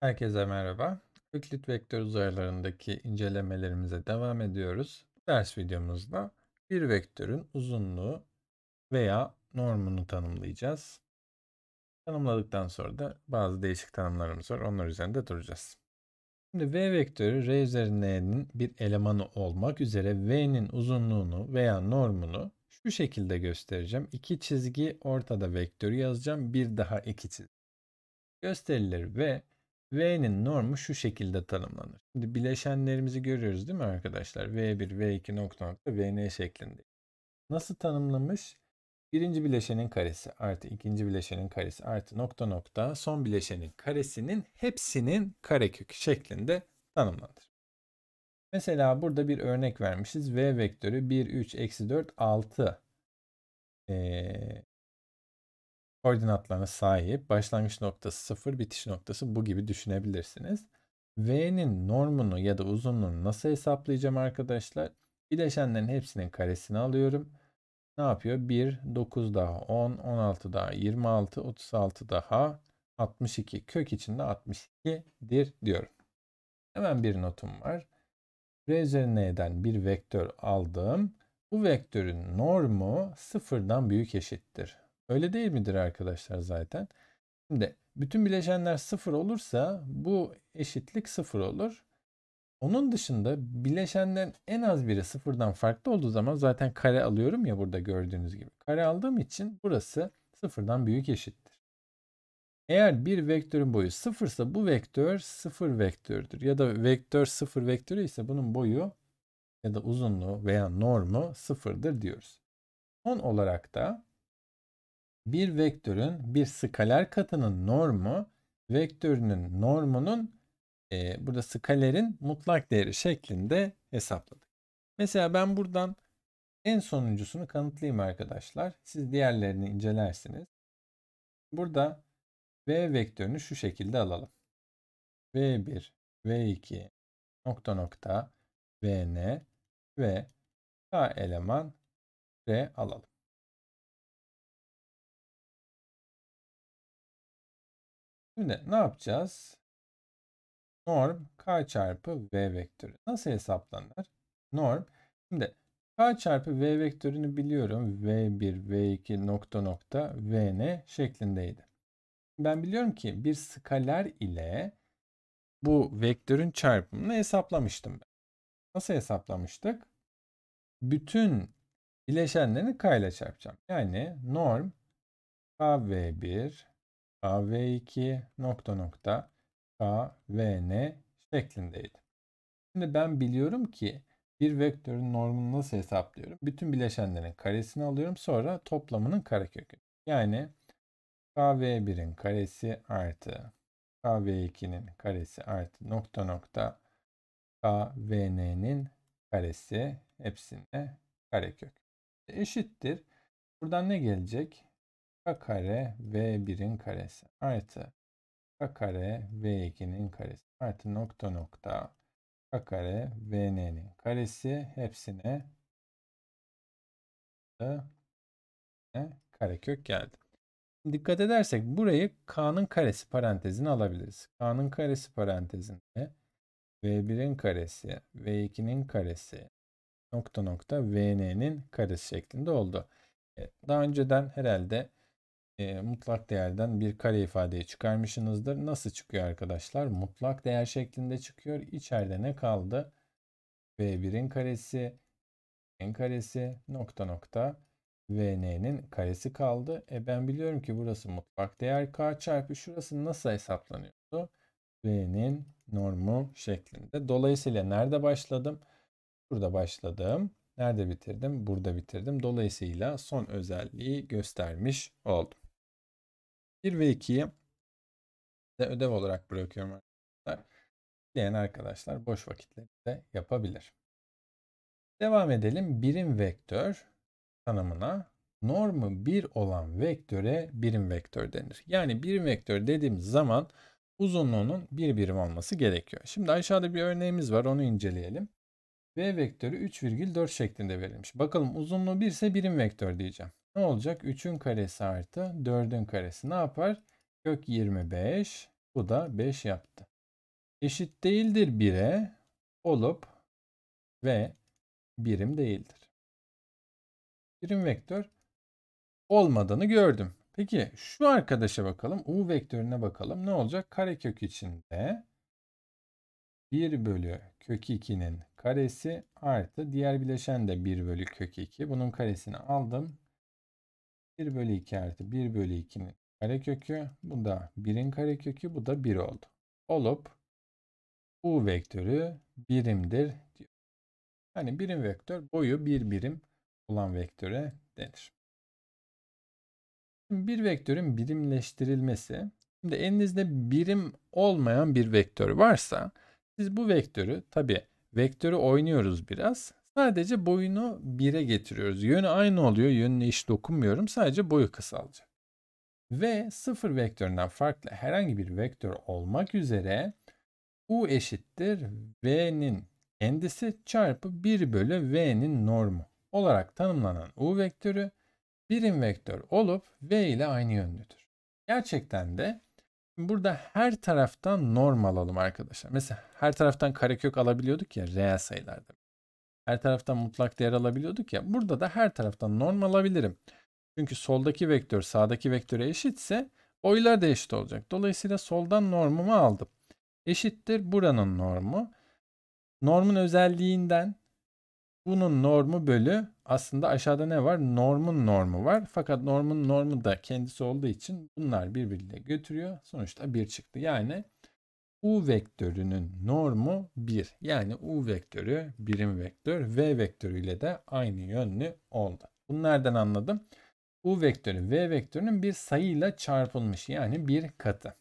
Herkese merhaba. Öklit vektör uzaylarındaki incelemelerimize devam ediyoruz. ders videomuzda bir vektörün uzunluğu veya normunu tanımlayacağız. Tanımladıktan sonra da bazı değişik tanımlarımız var. Onlar üzerinde duracağız. Şimdi v vektörü r üzeri n'nin bir elemanı olmak üzere v'nin uzunluğunu veya normunu şu şekilde göstereceğim. İki çizgi ortada vektörü yazacağım. Bir daha iki çizgi. Gösterilir v. V'nin normu şu şekilde tanımlanır. Şimdi bileşenlerimizi görüyoruz değil mi arkadaşlar? V1, V2 nokta nokta Vn şeklinde. Nasıl tanımlamış? Birinci bileşenin karesi artı ikinci bileşenin karesi artı nokta nokta son bileşenin karesinin hepsinin karekök şeklinde tanımlanır. Mesela burada bir örnek vermişiz. V vektörü 1, 3, eksi 4, 6 ee, koordinatlarına sahip başlangıç noktası sıfır, bitiş noktası bu gibi düşünebilirsiniz. V'nin normunu ya da uzunluğunu nasıl hesaplayacağım arkadaşlar? Bileşenlerin hepsinin karesini alıyorum. Ne yapıyor? 1, 9 daha 10, 16 daha 26, 36 daha 62. Kök içinde 62'dir diyorum. Hemen bir notum var. R üzerine eden bir vektör aldım. Bu vektörün normu sıfırdan büyük eşittir. Öyle değil midir arkadaşlar zaten? Şimdi bütün bileşenler sıfır olursa bu eşitlik sıfır olur. Onun dışında bileşenden en az biri sıfırdan farklı olduğu zaman zaten kare alıyorum ya burada gördüğünüz gibi. Kare aldığım için burası sıfırdan büyük eşittir. Eğer bir vektörün boyu sıfırsa bu vektör sıfır vektördür. Ya da vektör sıfır vektörü ise bunun boyu ya da uzunluğu veya normu sıfırdır diyoruz. Son olarak da bir vektörün bir skaler katının normu vektörünün normunun e, burada skalerin mutlak değeri şeklinde hesapladık. Mesela ben buradan en sonuncusunu kanıtlayayım arkadaşlar. Siz diğerlerini incelersiniz. Burada v vektörünü şu şekilde alalım. v1, v2, nokta nokta, vn ve k eleman r alalım. Şimdi ne yapacağız? Norm k çarpı v vektörü. Nasıl hesaplanır? Norm. Şimdi k çarpı v vektörünü biliyorum. v1, v2 nokta nokta vn şeklindeydi. Ben biliyorum ki bir skaler ile bu vektörün çarpımını hesaplamıştım. Ben. Nasıl hesaplamıştık? Bütün bileşenlerini k ile çarpacağım. Yani norm kv1 KV2 nokta nokta KVN şeklindeydi. Şimdi ben biliyorum ki bir vektörün normunu nasıl hesaplıyorum? Bütün bileşenlerin karesini alıyorum sonra toplamının karekökü. Yani KV1'in karesi artı KV2'nin karesi artı nokta nokta KVN'nin karesi hepsine karekök. Eşittir. Buradan ne gelecek? k kare v1'in karesi artı k kare v2'nin karesi artı nokta nokta k kare vn'nin karesi hepsine karekök geldi. Dikkat edersek burayı k'nın karesi parantezine alabiliriz. k'nın karesi parantezinde v1'in karesi, v2'nin karesi, nokta nokta vn'nin karesi şeklinde oldu. E, daha önceden herhalde e, mutlak değerden bir kare ifadeye çıkarmışsınızdır. Nasıl çıkıyor arkadaşlar? Mutlak değer şeklinde çıkıyor. İçeride ne kaldı? V1'in karesi, n karesi, nokta nokta VN'nin karesi kaldı. E ben biliyorum ki burası mutlak değer K çarpı şurası nasıl hesaplanıyordu? V'nin normu şeklinde. Dolayısıyla nerede başladım? Burada başladım. Nerede bitirdim? Burada bitirdim. Dolayısıyla son özelliği göstermiş oldum. 1 ve 2'yi de ödev olarak bırakıyorum arkadaşlar. Dileyen arkadaşlar boş vakitlerinde yapabilir. Devam edelim. Birim vektör tanımına normu 1 olan vektöre birim vektör denir. Yani birim vektör dediğimiz zaman uzunluğunun bir birim olması gerekiyor. Şimdi aşağıda bir örneğimiz var onu inceleyelim. V vektörü 3,4 şeklinde verilmiş. Bakalım uzunluğu 1 ise birim vektör diyeceğim. Ne olacak? 3'ün karesi artı 4'ün karesi ne yapar? Kök 25. Bu da 5 yaptı. Eşit değildir 1'e olup ve birim değildir. Birim vektör olmadığını gördüm. Peki şu arkadaşa bakalım. U vektörüne bakalım. Ne olacak? Karekök içinde 1 bölü kök 2'nin karesi artı diğer bileşen de 1 bölü kök 2. Bunun karesini aldım. 1 bölü 2 artı 1 bölü 2'nin karekökü. Bu da 1'in karekökü. Bu da 1 oldu. Olup U vektörü birimdir diyor. Yani birim vektör boyu bir birim olan vektöre denir. bir vektörün birimleştirilmesi. Şimdi elinizde birim olmayan bir vektör varsa siz bu vektörü tabi vektörü oynuyoruz biraz. Sadece boyunu 1'e getiriyoruz. Yönü aynı oluyor. Yönüne hiç dokunmuyorum. Sadece boyu kısalacak. Ve sıfır vektöründen farklı herhangi bir vektör olmak üzere u eşittir v'nin kendisi çarpı 1 bölü v'nin normu olarak tanımlanan u vektörü birim vektör olup v ile aynı yönlüdür. Gerçekten de burada her taraftan norm alalım arkadaşlar. Mesela her taraftan karekök alabiliyorduk ya reel sayılarda her taraftan mutlak değer alabiliyorduk ya. Burada da her taraftan norm alabilirim. Çünkü soldaki vektör sağdaki vektöre eşitse boylar da eşit olacak. Dolayısıyla soldan normumu aldım. Eşittir buranın normu. Normun özelliğinden bunun normu bölü aslında aşağıda ne var? Normun normu var. Fakat normun normu da kendisi olduğu için bunlar birbirine götürüyor. Sonuçta bir çıktı. Yani U vektörünün normu 1. Yani U vektörü birim vektör, V vektörüyle de aynı yönlü oldu. Bunlardan anladım? U vektörü V vektörünün bir sayıyla çarpılmış yani bir katı.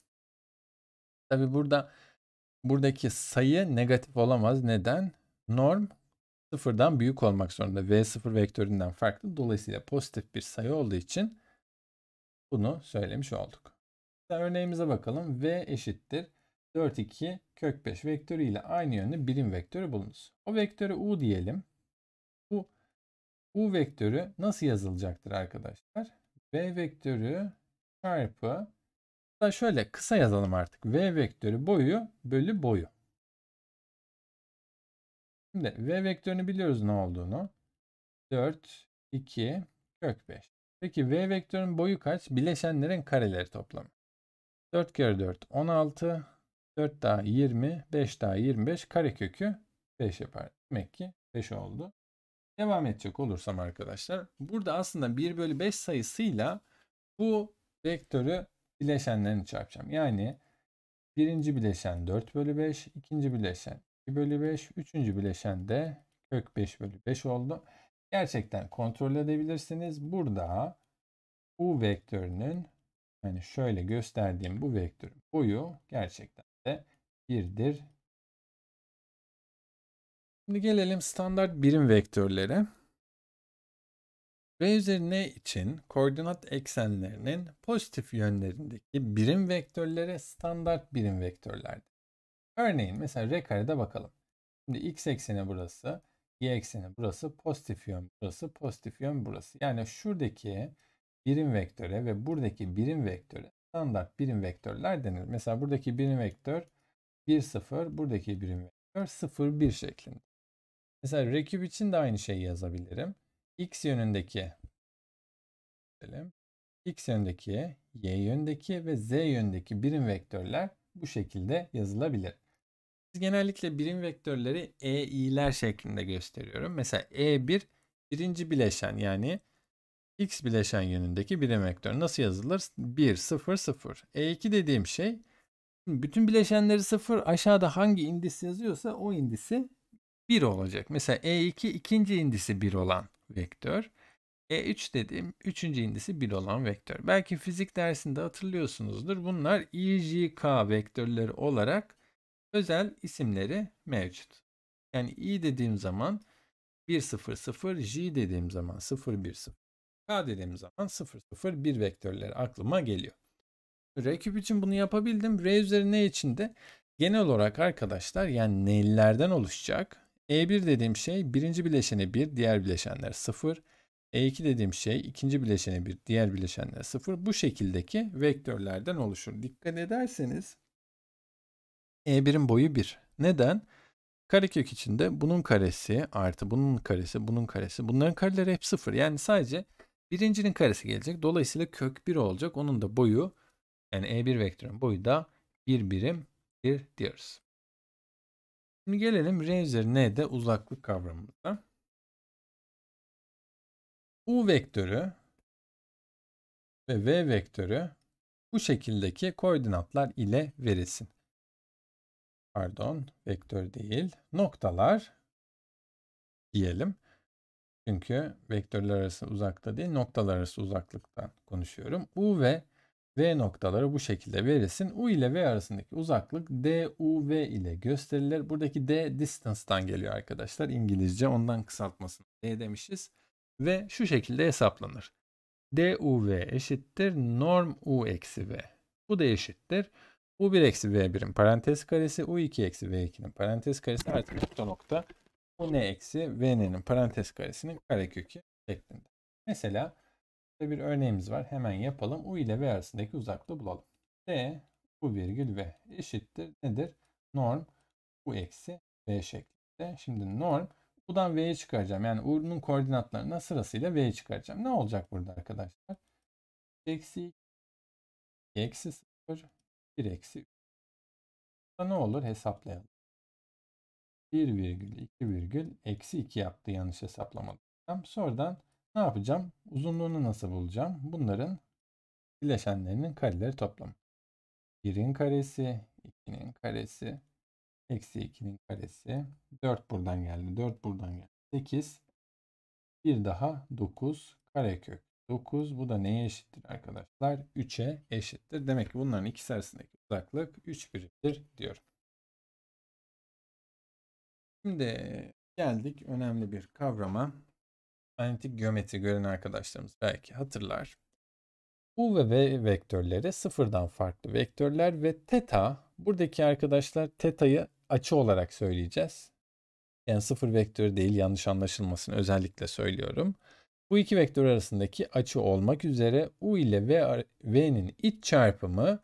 Tabi burada buradaki sayı negatif olamaz. Neden? Norm sıfırdan büyük olmak zorunda. v sıfır vektöründen farklı. Dolayısıyla pozitif bir sayı olduğu için bunu söylemiş olduk. Örneğimize bakalım. V eşittir 4, 2 kök 5 vektörü ile aynı yönlü birim vektörü bulunuz. O vektörü u diyelim. Bu u vektörü nasıl yazılacaktır arkadaşlar? v vektörü çarpı da şöyle kısa yazalım artık. v vektörü boyu bölü boyu. Şimdi v vektörünü biliyoruz ne olduğunu. 4, 2, kök 5. Peki v vektörün boyu kaç? Bileşenlerin kareleri toplamı. 4 kere 4, 16. 4 daha 20, 5 daha 25 karekökü 5 yapar. Demek ki 5 oldu. Devam edecek olursam arkadaşlar burada aslında 1 bölü 5 sayısıyla bu vektörü bileşenlerini çarpacağım. Yani birinci bileşen 4 bölü 5, ikinci bileşen 2 bölü 5, üçüncü bileşen de kök 5 bölü 5 oldu. Gerçekten kontrol edebilirsiniz. Burada u vektörünün yani şöyle gösterdiğim bu vektörün boyu gerçekten de 1'dir. Şimdi gelelim standart birim vektörlere. V üzerine için koordinat eksenlerinin pozitif yönlerindeki birim vektörlere standart birim vektörlerdir. Örneğin mesela R karede bakalım. Şimdi x ekseni burası, y ekseni burası, pozitif yön burası, pozitif yön burası. Yani şuradaki birim vektöre ve buradaki birim vektöre standart birim vektörler denir. Mesela buradaki birim vektör 1 0, buradaki birim vektör 0 1 şeklinde. Mesela reküp için de aynı şeyi yazabilirim. X yönündeki diyelim. X yönündeki, Y yönündeki ve Z yönündeki birim vektörler bu şekilde yazılabilir. Biz genellikle birim vektörleri E, İ'ler şeklinde gösteriyorum. Mesela E1 birinci bileşen yani x bileşen yönündeki birim vektör nasıl yazılır? 1, 0, 0. E2 dediğim şey bütün bileşenleri 0 aşağıda hangi indis yazıyorsa o indisi 1 olacak. Mesela E2 ikinci indisi 1 olan vektör. E3 dediğim üçüncü indisi 1 olan vektör. Belki fizik dersinde hatırlıyorsunuzdur. Bunlar IJK vektörleri olarak özel isimleri mevcut. Yani i dediğim zaman 1 0 0, j dediğim zaman 0 1 0. K dediğim zaman 0 0 1 vektörleri aklıma geliyor. R küp için bunu yapabildim. R üzeri N için de genel olarak arkadaşlar yani N'lilerden oluşacak. E1 dediğim şey birinci bileşeni 1, diğer bileşenler 0. E2 dediğim şey ikinci bileşeni 1, diğer bileşenler 0. Bu şekildeki vektörlerden oluşur. Dikkat ederseniz E1'in boyu 1. Neden? Karekök içinde bunun karesi artı bunun karesi, bunun karesi. Bunların kareleri hep 0. Yani sadece Birincinin karesi gelecek. Dolayısıyla kök 1 olacak. Onun da boyu yani E1 vektörün boyu da 1 birim 1 diyoruz. Şimdi gelelim R üzeri N'de uzaklık kavramımıza. U vektörü ve V vektörü bu şekildeki koordinatlar ile verilsin. Pardon, vektör değil, noktalar diyelim. Çünkü vektörler arası uzakta değil noktalar arası uzaklıktan konuşuyorum. U ve V noktaları bu şekilde verilsin. U ile V arasındaki uzaklık DUV ile gösterilir. Buradaki D distance'dan geliyor arkadaşlar. İngilizce ondan kısaltmasını D demişiz. Ve şu şekilde hesaplanır. DUV eşittir norm U eksi V. Bu da eşittir. U1 eksi V1'in parantez karesi U2 eksi V2'nin parantez karesi artık nokta nokta bu n eksi v'nin parantez karesinin karekökü şeklinde. Mesela burada bir örneğimiz var. Hemen yapalım. U ile V arasındaki uzaklığı bulalım. D U virgül V eşittir. Nedir? Norm U eksi V şeklinde. Şimdi norm U'dan V'ye çıkaracağım. Yani U'nun koordinatlarına sırasıyla V'ye çıkaracağım. Ne olacak burada arkadaşlar? Eksi eksi 0 1 eksi 3. ne olur? Hesaplayalım. 1 virgül 2 virgül eksi 2 yaptı yanlış hesaplamadım. Sonradan ne yapacağım? Uzunluğunu nasıl bulacağım? Bunların bileşenlerinin kareleri toplam. 1'in karesi, 2'nin karesi, eksi 2'nin karesi. 4 buradan geldi, 4 buradan geldi. 8, bir daha 9 karekök. 9 bu da neye eşittir arkadaşlar? 3'e eşittir. Demek ki bunların ikisi arasındaki uzaklık 3 birimdir diyorum. Şimdi geldik önemli bir kavrama. Analitik geometri gören arkadaşlarımız belki hatırlar. U ve V vektörleri sıfırdan farklı vektörler ve teta buradaki arkadaşlar teta'yı açı olarak söyleyeceğiz. Yani sıfır vektörü değil yanlış anlaşılmasını özellikle söylüyorum. Bu iki vektör arasındaki açı olmak üzere U ile V'nin iç çarpımı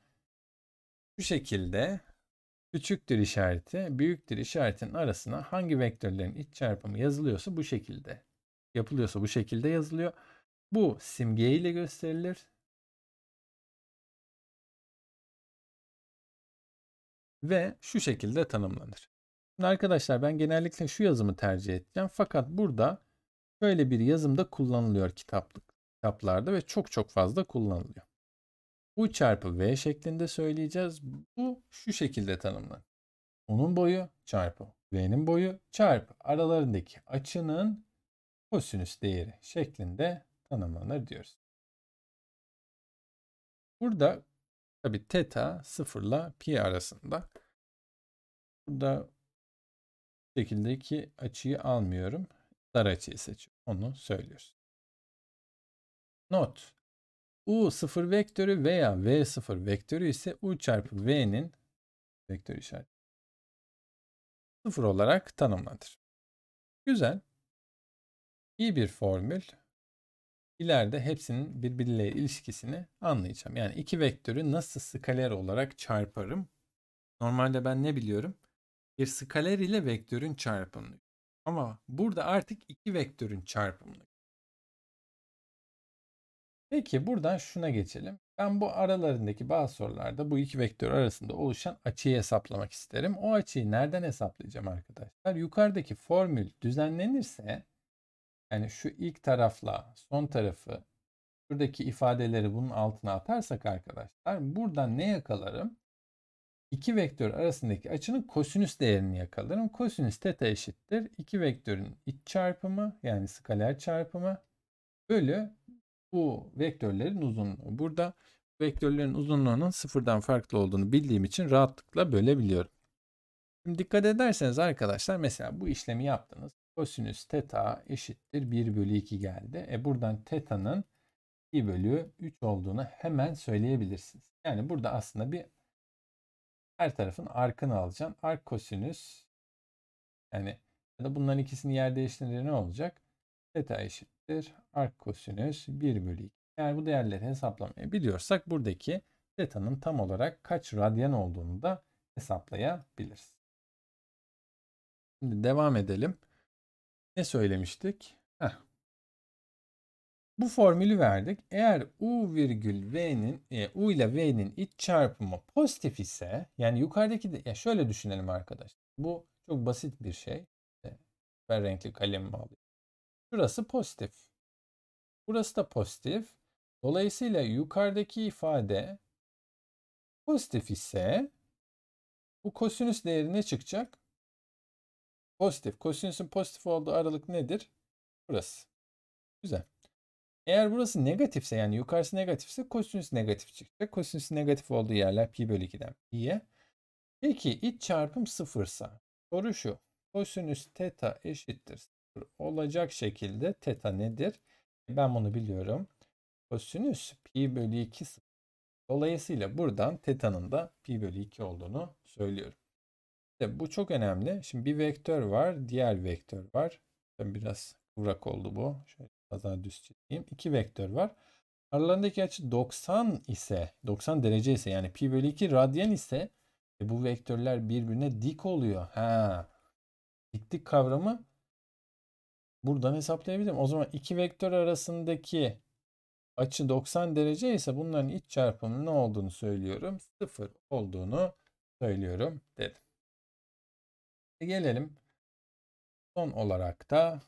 şu şekilde küçüktür işareti, büyüktür işaretinin arasına hangi vektörlerin iç çarpımı yazılıyorsa bu şekilde yapılıyorsa bu şekilde yazılıyor. Bu simge ile gösterilir. Ve şu şekilde tanımlanır. Şimdi arkadaşlar ben genellikle şu yazımı tercih edeceğim. Fakat burada böyle bir yazım da kullanılıyor kitaplık kitaplarda ve çok çok fazla kullanılıyor. U çarpı V şeklinde söyleyeceğiz. Bu şu şekilde tanımlanır. Onun boyu çarpı V'nin boyu çarpı aralarındaki açının kosinüs değeri şeklinde tanımlanır diyoruz. Burada tabi teta 0 ile pi arasında. Burada bu şekildeki açıyı almıyorum. Dar açıyı seçiyorum. Onu söylüyoruz. Not. U0 vektörü veya V0 vektörü ise U çarpı V'nin vektör işareti sıfır olarak tanımlanır. Güzel. İyi bir formül. İleride hepsinin birbiriyle ilişkisini anlayacağım. Yani iki vektörü nasıl skaler olarak çarparım? Normalde ben ne biliyorum? Bir skaler ile vektörün çarpımını. Ama burada artık iki vektörün çarpımını. Peki buradan şuna geçelim. Ben bu aralarındaki bazı sorularda bu iki vektör arasında oluşan açıyı hesaplamak isterim. O açıyı nereden hesaplayacağım arkadaşlar? Yukarıdaki formül düzenlenirse yani şu ilk tarafla son tarafı şuradaki ifadeleri bunun altına atarsak arkadaşlar buradan ne yakalarım? İki vektör arasındaki açının kosinüs değerini yakalarım. Kosinüs teta eşittir. iki vektörün iç çarpımı yani skaler çarpımı bölü bu vektörlerin uzunluğu. Burada vektörlerin uzunluğunun sıfırdan farklı olduğunu bildiğim için rahatlıkla bölebiliyorum. Şimdi dikkat ederseniz arkadaşlar mesela bu işlemi yaptınız. Kosinüs teta eşittir 1 bölü 2 geldi. E buradan teta'nın 2 bölü 3 olduğunu hemen söyleyebilirsiniz. Yani burada aslında bir her tarafın arkını alacağım Ark kosinüs yani ya da bunların ikisini yer değiştirince ne olacak? Teta eşit eşittir. Ark kosinüs 1 bölü 2. Eğer bu değerleri hesaplamayı biliyorsak buradaki tetanın tam olarak kaç radyan olduğunu da hesaplayabiliriz. Şimdi devam edelim. Ne söylemiştik? Heh. Bu formülü verdik. Eğer u virgül v'nin e, u ile v'nin iç çarpımı pozitif ise yani yukarıdaki de ya şöyle düşünelim arkadaşlar. Bu çok basit bir şey. Ben renkli kalemimi alayım. Şurası pozitif. Burası da pozitif. Dolayısıyla yukarıdaki ifade pozitif ise bu kosinüs değeri ne çıkacak? Pozitif. Kosinüsün pozitif olduğu aralık nedir? Burası. Güzel. Eğer burası negatifse yani yukarısı negatifse kosinüs negatif çıkacak. Kosinüs negatif olduğu yerler pi bölü 2'den pi'ye. Peki iç çarpım sıfırsa soru şu. Kosinüs teta eşittir olacak şekilde teta nedir? Ben bunu biliyorum. Kosinüs pi bölü 2 Dolayısıyla buradan tetanın da pi bölü 2 olduğunu söylüyorum. İşte bu çok önemli. Şimdi bir vektör var, diğer vektör var. Ben Biraz kıvrak oldu bu. Şöyle biraz daha düz çizeyim. İki vektör var. Aralarındaki açı 90 ise, 90 derece ise yani pi bölü 2 radyan ise e bu vektörler birbirine dik oluyor. Ha. Diklik kavramı buradan hesaplayabilirim. O zaman iki vektör arasındaki açı 90 derece ise bunların iç çarpımının ne olduğunu söylüyorum. 0 olduğunu söylüyorum dedim. E gelelim son olarak da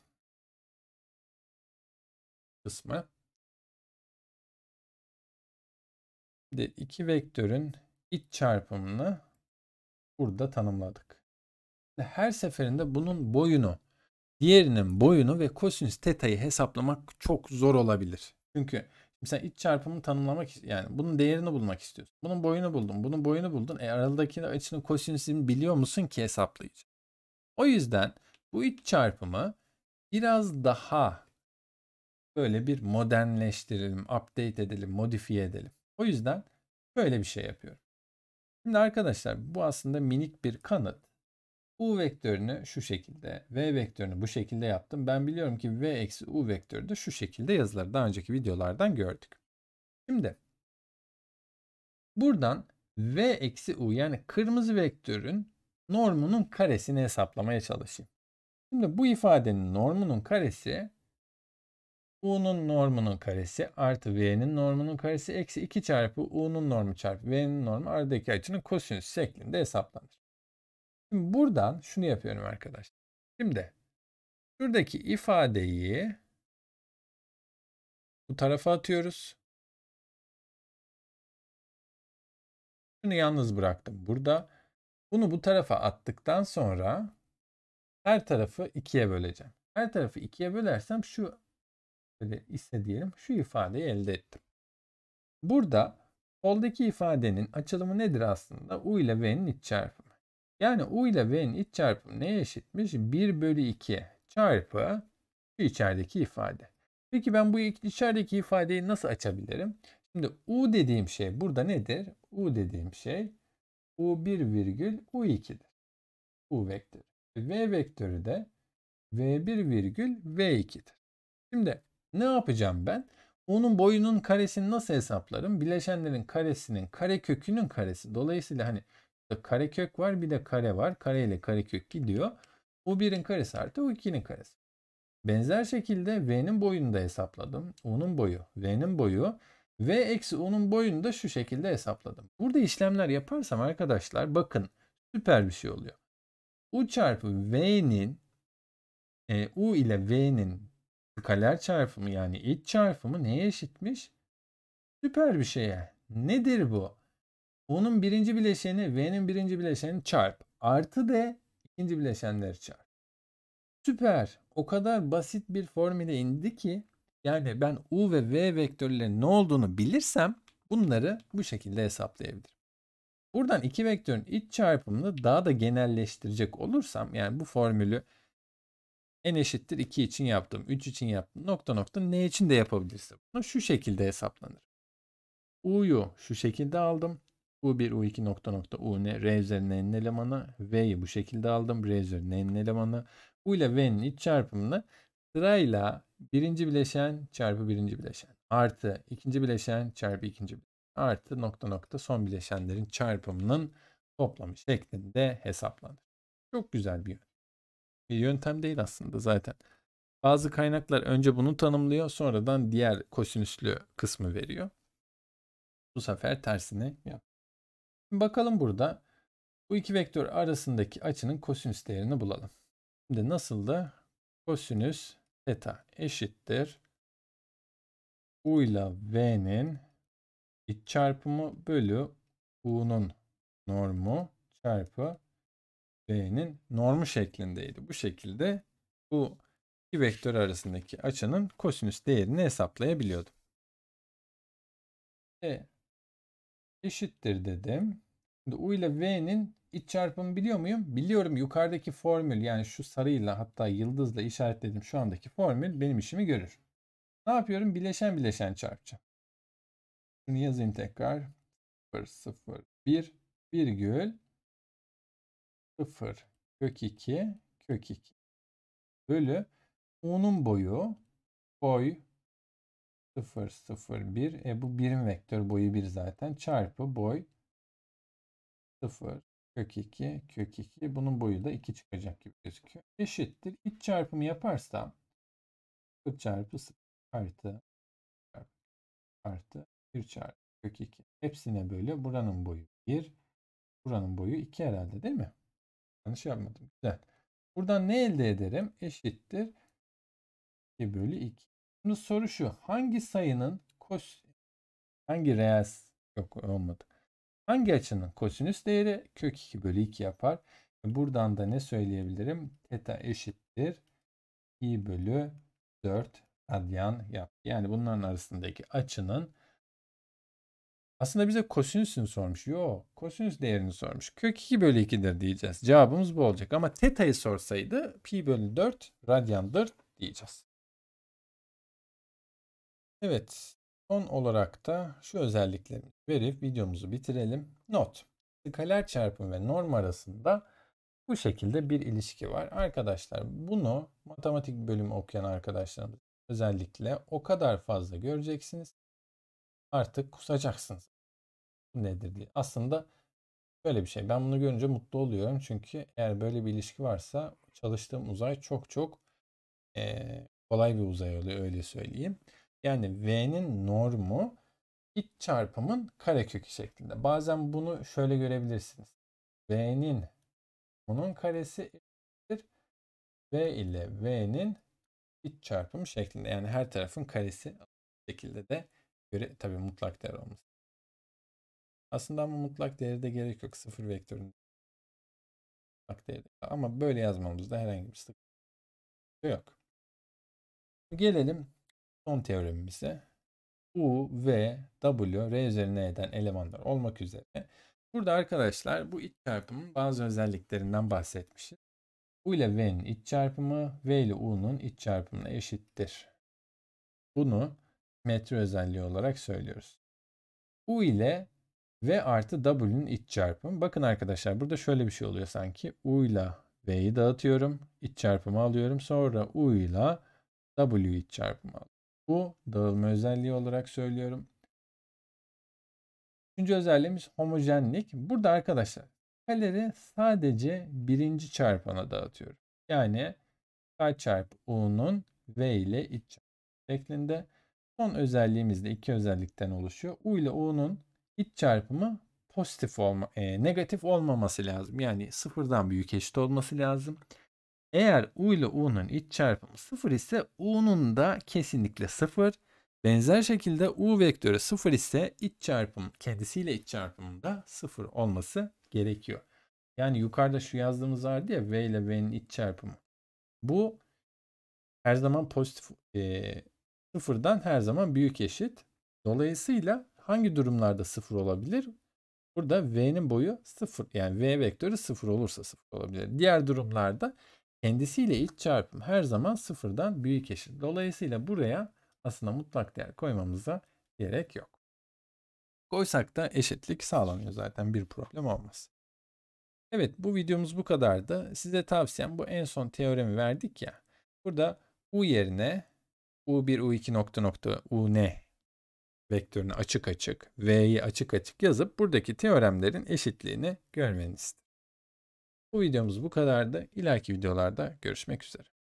kısmı. Şimdi iki vektörün iç çarpımını burada tanımladık. Her seferinde bunun boyunu Diğerinin boyunu ve kosinüs teta'yı hesaplamak çok zor olabilir. Çünkü mesela iç çarpımı tanımlamak yani bunun değerini bulmak istiyorsun. Bunun boyunu buldun, bunun boyunu buldun. E aradaki açının kosinüsünü biliyor musun ki hesaplayacak. O yüzden bu iç çarpımı biraz daha böyle bir modernleştirelim, update edelim, modifiye edelim. O yüzden böyle bir şey yapıyorum. Şimdi arkadaşlar bu aslında minik bir kanıt. U vektörünü şu şekilde, V vektörünü bu şekilde yaptım. Ben biliyorum ki V eksi U vektörü de şu şekilde yazılır. Daha önceki videolardan gördük. Şimdi buradan V eksi U yani kırmızı vektörün normunun karesini hesaplamaya çalışayım. Şimdi bu ifadenin normunun karesi U'nun normunun karesi artı V'nin normunun karesi eksi 2 çarpı U'nun normu çarpı V'nin normu aradaki açının kosinüs şeklinde hesaplanır. Şimdi buradan şunu yapıyorum arkadaşlar. Şimdi şuradaki ifadeyi bu tarafa atıyoruz. Şunu yalnız bıraktım. Burada bunu bu tarafa attıktan sonra her tarafı ikiye böleceğim. Her tarafı ikiye bölersem şu böyle ise diyelim şu ifadeyi elde ettim. Burada soldaki ifadenin açılımı nedir aslında? U ile V'nin iç çarpı. Yani U ile V'nin iç çarpımı neye eşitmiş? 1 bölü 2 çarpı şu içerideki ifade. Peki ben bu içerideki ifadeyi nasıl açabilirim? Şimdi U dediğim şey burada nedir? U dediğim şey U1 virgül U2'dir. U vektörü. V vektörü de V1 virgül V2'dir. Şimdi ne yapacağım ben? U'nun boyunun karesini nasıl hesaplarım? Bileşenlerin karesinin kare kökünün karesi. Dolayısıyla hani karekök var bir de kare var. Kare ile karekök gidiyor. Bu birin karesi artı bu ikinin karesi. Benzer şekilde V'nin boyunu da hesapladım. U'nun boyu, V'nin boyu. V eksi U'nun boyunu da şu şekilde hesapladım. Burada işlemler yaparsam arkadaşlar bakın süper bir şey oluyor. U çarpı V'nin e, U ile V'nin skaler çarpımı yani iç çarpımı neye eşitmiş? Süper bir şey yani. Nedir bu? O'nun birinci bileşeni V'nin birinci bileşeni çarp. Artı D ikinci bileşenleri çarp. Süper. O kadar basit bir formüle indi ki yani ben U ve V vektörlerin ne olduğunu bilirsem bunları bu şekilde hesaplayabilirim. Buradan iki vektörün iç çarpımını daha da genelleştirecek olursam yani bu formülü n eşittir 2 için yaptım, 3 için yaptım, nokta nokta ne için de yapabilirsin. Bunu şu şekilde hesaplanır. U'yu şu şekilde aldım. U1, U2 nokta nokta U ne? R üzerine N'nin elemanı. V'yi bu şekilde aldım. R üzerine N'nin elemanı. U ile V'nin iç çarpımını sırayla birinci bileşen çarpı birinci bileşen artı ikinci bileşen çarpı ikinci bileşen artı nokta nokta son bileşenlerin çarpımının toplamı şeklinde hesaplanır. Çok güzel bir yöntem. Bir yöntem değil aslında zaten. Bazı kaynaklar önce bunu tanımlıyor sonradan diğer kosinüslü kısmı veriyor. Bu sefer tersini yap bakalım burada. Bu iki vektör arasındaki açının kosinüs değerini bulalım. Şimdi nasıldı? Kosinüs theta eşittir. U ile V'nin iç çarpımı bölü U'nun normu çarpı V'nin normu şeklindeydi. Bu şekilde bu iki vektör arasındaki açının kosinüs değerini hesaplayabiliyordum. E eşittir dedim. Şimdi U ile V'nin iç çarpımı biliyor muyum? Biliyorum yukarıdaki formül yani şu sarıyla hatta yıldızla işaretledim şu andaki formül benim işimi görür. Ne yapıyorum? Bileşen bileşen çarpacağım. Şunu yazayım tekrar. 0, 0, 1, virgül 0, kök 2, kök 2 bölü U'nun boyu boy 0, 0, 1. E bu birim vektör boyu 1 zaten. Çarpı boy 0, kök 2, kök 2. Bunun boyu da 2 çıkacak gibi gözüküyor. Eşittir. İç çarpımı yaparsam 0 çarpı 0 artı artı 1 çarpı kök 2. Hepsine böyle buranın boyu 1. Buranın boyu 2 herhalde değil mi? Yanlış yapmadım. Güzel. Buradan ne elde ederim? Eşittir 2 bölü 2. Şimdi soru şu. Hangi sayının kos hangi reel yok olmadı. Hangi açının kosinüs değeri kök 2 bölü 2 yapar? E, buradan da ne söyleyebilirim? Teta eşittir. i bölü 4 radyan yap. Yani bunların arasındaki açının aslında bize kosinüsünü sormuş. Yo, kosinüs değerini sormuş. Kök 2 bölü 2'dir diyeceğiz. Cevabımız bu olacak. Ama teta'yı sorsaydı pi bölü 4 radyandır diyeceğiz. Evet. Son olarak da şu özellikleri verip videomuzu bitirelim. Not. Skaler çarpım ve norm arasında bu şekilde bir ilişki var. Arkadaşlar bunu matematik bölümü okuyan arkadaşlarımız özellikle o kadar fazla göreceksiniz. Artık kusacaksınız. Bu nedir diye. Aslında böyle bir şey. Ben bunu görünce mutlu oluyorum. Çünkü eğer böyle bir ilişki varsa çalıştığım uzay çok çok e, kolay bir uzay oluyor öyle söyleyeyim. Yani V'nin normu iç çarpımın karekökü şeklinde. Bazen bunu şöyle görebilirsiniz. V'nin bunun karesi eşittir. V ile V'nin iç çarpımı şeklinde. Yani her tarafın karesi şekilde de göre tabii mutlak değer olması. Aslında ama mutlak değeri de gerek yok. Sıfır vektörün mutlak değeri. Ama böyle yazmamızda herhangi bir sıkıntı yok. Gelelim son teoremimizde U, V, W, R üzeri N'den elemanlar olmak üzere. Burada arkadaşlar bu iç çarpımın bazı özelliklerinden bahsetmişiz. U ile V'nin iç çarpımı V ile U'nun iç çarpımına eşittir. Bunu metre özelliği olarak söylüyoruz. U ile V artı W'nin iç çarpımı. Bakın arkadaşlar burada şöyle bir şey oluyor sanki. U ile V'yi dağıtıyorum. iç çarpımı alıyorum. Sonra U ile W iç çarpımı alıyorum. Bu dağılma özelliği olarak söylüyorum. Üçüncü özelliğimiz homojenlik. Burada arkadaşlar kaleri sadece birinci çarpana dağıtıyorum. Yani K çarp U'nun V ile iç çarpı şeklinde. Son özelliğimiz de iki özellikten oluşuyor. U ile U'nun iç çarpımı pozitif olma, e, negatif olmaması lazım. Yani sıfırdan büyük eşit olması lazım. Eğer u ile u'nun iç çarpımı 0 ise u'nun da kesinlikle 0. Benzer şekilde u vektörü 0 ise iç çarpım kendisiyle iç da 0 olması gerekiyor. Yani yukarıda şu yazdığımız vardı ya v ile v'nin iç çarpımı. Bu her zaman pozitif e, sıfırdan her zaman büyük eşit. Dolayısıyla hangi durumlarda sıfır olabilir? Burada v'nin boyu sıfır yani v vektörü sıfır olursa sıfır olabilir. Diğer durumlarda Kendisiyle ilk çarpım her zaman sıfırdan büyük eşit. Dolayısıyla buraya aslında mutlak değer koymamıza gerek yok. Koysak da eşitlik sağlanıyor zaten bir problem olmaz. Evet bu videomuz bu kadardı. Size tavsiyem bu en son teoremi verdik ya. Burada U yerine U1, U2 nokta nokta u UN vektörünü açık açık, V'yi açık açık yazıp buradaki teoremlerin eşitliğini görmeniz bu videomuz bu kadardı. İleriki videolarda görüşmek üzere.